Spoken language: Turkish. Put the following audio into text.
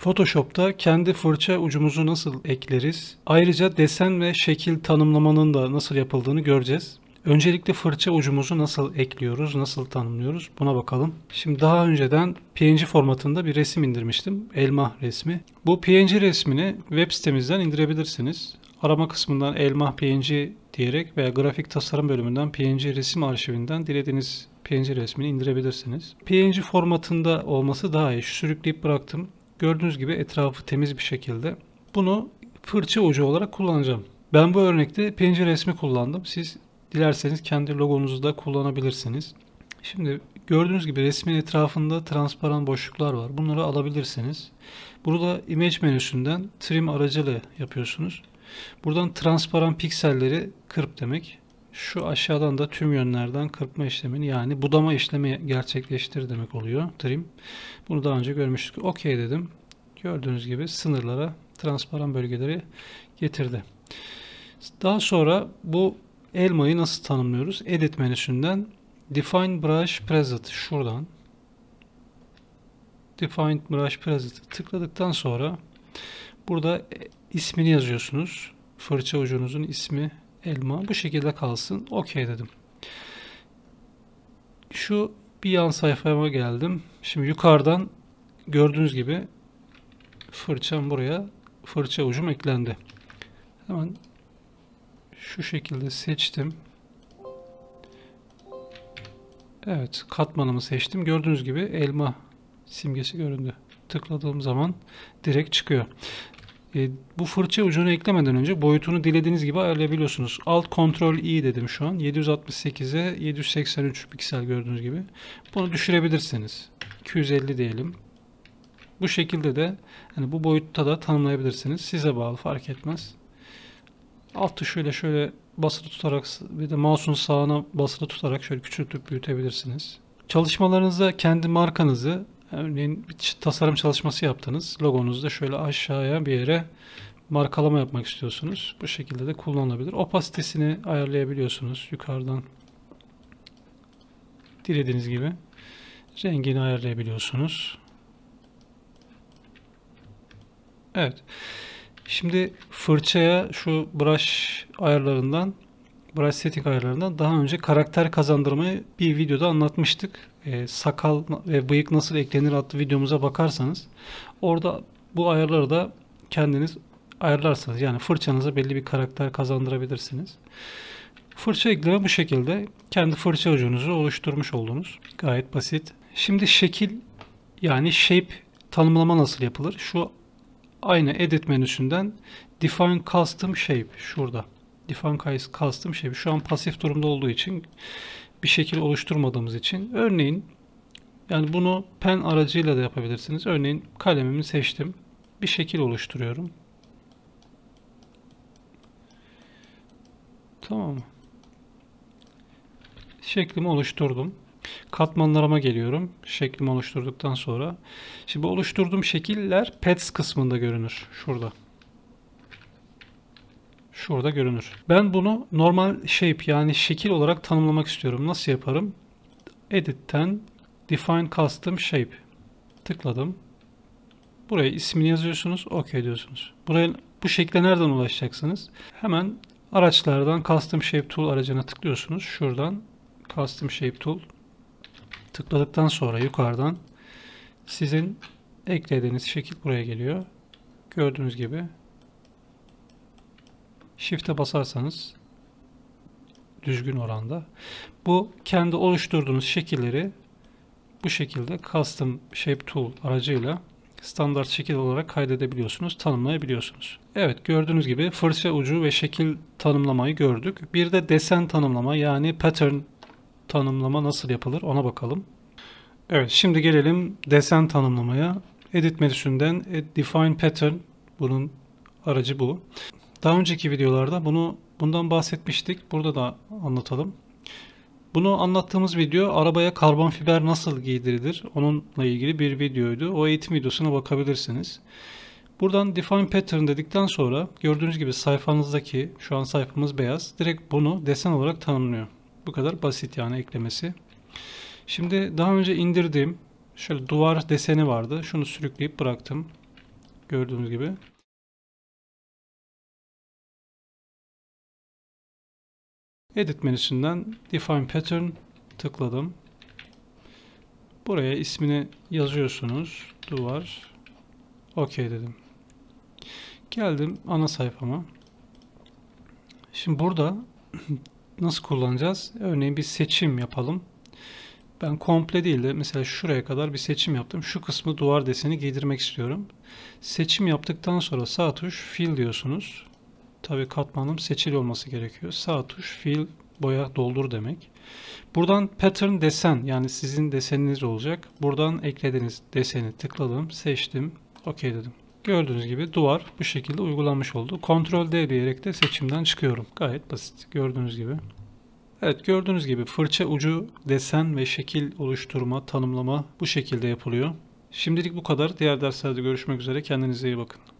Photoshop'ta kendi fırça ucumuzu nasıl ekleriz? Ayrıca desen ve şekil tanımlamanın da nasıl yapıldığını göreceğiz. Öncelikle fırça ucumuzu nasıl ekliyoruz, nasıl tanımlıyoruz buna bakalım. Şimdi daha önceden PNG formatında bir resim indirmiştim. Elma resmi. Bu PNG resmini web sitemizden indirebilirsiniz. Arama kısmından elma PNG diyerek veya grafik tasarım bölümünden PNG resim arşivinden dilediğiniz PNG resmini indirebilirsiniz. PNG formatında olması daha iyi. Sürükleyip bıraktım. Gördüğünüz gibi etrafı temiz bir şekilde. Bunu fırça ucu olarak kullanacağım. Ben bu örnekte pencere resmi kullandım. Siz dilerseniz kendi logonuzu da kullanabilirsiniz. Şimdi gördüğünüz gibi resmin etrafında transparan boşluklar var. Bunları alabilirsiniz. Burada image menüsünden trim aracıyla yapıyorsunuz. Buradan transparan pikselleri kırp demek. Şu aşağıdan da tüm yönlerden kırpma işlemini yani budama işlemi gerçekleştir demek oluyor trim. Bunu daha önce görmüştük. OK dedim. Gördüğünüz gibi sınırlara transparan bölgeleri getirdi. Daha sonra bu elmayı nasıl tanımlıyoruz? Edit menüsünden Define Brush Preset şuradan Define Brush Preset tıkladıktan sonra burada ismini yazıyorsunuz. Fırça ucunuzun ismi elma bu şekilde kalsın. Okey dedim. Şu bir yan sayfama geldim. Şimdi yukarıdan gördüğünüz gibi fırçam buraya fırça ucum eklendi. Hemen şu şekilde seçtim. Evet katmanımı seçtim. Gördüğünüz gibi elma simgesi göründü. Tıkladığım zaman direkt çıkıyor. E, bu fırça ucunu eklemeden önce boyutunu dilediğiniz gibi ayarlayabiliyorsunuz. Alt kontrol i dedim şu an. 768'e 783 piksel gördüğünüz gibi. Bunu düşürebilirsiniz. 250 diyelim. Bu şekilde de hani bu boyutta da tanımlayabilirsiniz. Size bağlı fark etmez. Alt tuşuyla şöyle basılı tutarak bir de mouse'un sağına basılı tutarak şöyle küçültüp büyütebilirsiniz. Çalışmalarınıza kendi markanızı Örneğin bir tasarım çalışması yaptınız. logonuzda şöyle aşağıya bir yere markalama yapmak istiyorsunuz. Bu şekilde de kullanılabilir. Opasitesini ayarlayabiliyorsunuz yukarıdan. Dilediğiniz gibi rengini ayarlayabiliyorsunuz. Evet. Şimdi fırçaya şu brush ayarlarından Brush Setting ayarlarından daha önce karakter kazandırmayı bir videoda anlatmıştık. E, sakal ve bıyık nasıl eklenir adlı videomuza bakarsanız orada bu ayarları da kendiniz ayarlarsınız. Yani fırçanıza belli bir karakter kazandırabilirsiniz. Fırça ekleme bu şekilde. Kendi fırça ucunuzu oluşturmuş oldunuz. Gayet basit. Şimdi şekil yani shape tanımlama nasıl yapılır? Şu aynı edit menüsünden define custom shape şurada. Define kastım şey şu an pasif durumda olduğu için bir şekil oluşturmadığımız için örneğin yani bunu pen aracıyla da yapabilirsiniz. Örneğin kalemimi seçtim. Bir şekil oluşturuyorum. Tamam mı? Şeklimi oluşturdum. Katmanlarıma geliyorum. Şeklimi oluşturduktan sonra. Şimdi oluşturduğum şekiller pets kısmında görünür. Şurada. Orada görünür. Ben bunu normal shape yani şekil olarak tanımlamak istiyorum. Nasıl yaparım? Edit'ten Define Custom Shape tıkladım. Buraya ismini yazıyorsunuz. OK diyorsunuz. Buraya bu şekle nereden ulaşacaksınız? Hemen araçlardan Custom Shape Tool aracına tıklıyorsunuz. Şuradan Custom Shape Tool tıkladıktan sonra yukarıdan sizin eklediğiniz şekil buraya geliyor. Gördüğünüz gibi Shift'e basarsanız düzgün oranda. Bu kendi oluşturduğunuz şekilleri bu şekilde Custom Shape Tool aracıyla standart şekil olarak kaydedebiliyorsunuz, tanımlayabiliyorsunuz. Evet gördüğünüz gibi fırça ucu ve şekil tanımlamayı gördük. Bir de desen tanımlama yani pattern tanımlama nasıl yapılır ona bakalım. Evet şimdi gelelim desen tanımlamaya. Edit menüsünden Define Pattern bunun aracı bu. Daha önceki videolarda bunu bundan bahsetmiştik. Burada da anlatalım. Bunu anlattığımız video arabaya karbon fiber nasıl giydirilir onunla ilgili bir videoydu. O eğitim videosuna bakabilirsiniz. Buradan define pattern dedikten sonra gördüğünüz gibi sayfanızdaki şu an sayfamız beyaz. Direkt bunu desen olarak tanımlıyor. Bu kadar basit yani eklemesi. Şimdi daha önce indirdiğim şöyle duvar deseni vardı. Şunu sürükleyip bıraktım. Gördüğünüz gibi. Edit menüsünden Define Pattern tıkladım. Buraya ismini yazıyorsunuz. Duvar. OK dedim. Geldim ana sayfama. Şimdi burada nasıl kullanacağız? Örneğin bir seçim yapalım. Ben komple değil de mesela şuraya kadar bir seçim yaptım. Şu kısmı duvar deseni giydirmek istiyorum. Seçim yaptıktan sonra sağ tuş fill diyorsunuz. Tabi katmanım seçili olması gerekiyor. Sağ tuş fill boya doldur demek. Buradan pattern desen yani sizin deseniniz olacak. Buradan eklediğiniz deseni tıkladım, seçtim, okey dedim. Gördüğünüz gibi duvar bu şekilde uygulanmış oldu. Ctrl D diyerek de seçimden çıkıyorum. Gayet basit gördüğünüz gibi. Evet gördüğünüz gibi fırça ucu desen ve şekil oluşturma, tanımlama bu şekilde yapılıyor. Şimdilik bu kadar. Diğer derslerde görüşmek üzere. Kendinize iyi bakın.